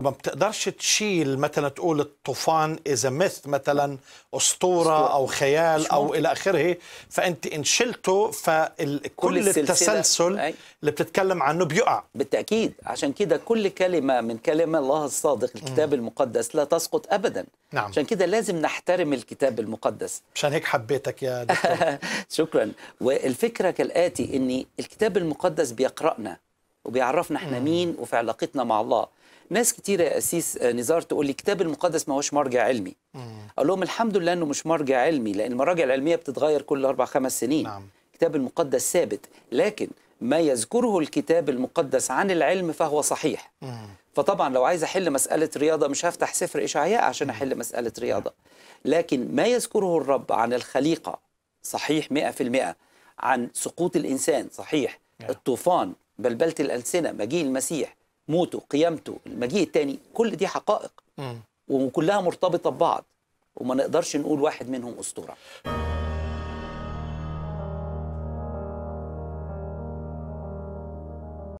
ما بتقدرش تشيل مثلا تقول الطوفان اذا مث مثلا اسطوره او خيال او الى اخره فانت ان شلته فكل التسلسل أي. اللي بتتكلم عنه بيقع بالتاكيد عشان كده كل كلمه من كلام الله الصادق الكتاب م. المقدس لا تسقط ابدا نعم. عشان كده لازم نحترم الكتاب المقدس عشان هيك حبيتك يا دكتور شكرا والفكره كالاتي ان الكتاب المقدس بيقرانا وبيعرفنا احنا مين وفي علاقتنا مع الله ناس كتيرة يا أسيس آه، نزار تقول لي الكتاب المقدس ما هوش مرجع علمي أقول لهم الحمد لله أنه مش مرجع علمي لأن المراجع العلمية بتتغير كل أربع خمس سنين نعم. الكتاب المقدس ثابت لكن ما يذكره الكتاب المقدس عن العلم فهو صحيح مم. فطبعا لو عايز احل مساله رياضه مش هفتح سفر اشعياء عشان احل مساله رياضه لكن ما يذكره الرب عن الخليقه صحيح 100% عن سقوط الانسان صحيح الطوفان بلبله الالسنه مجيء المسيح موته قيامته المجيء الثاني كل دي حقائق وكلها مرتبطه ببعض وما نقدرش نقول واحد منهم اسطوره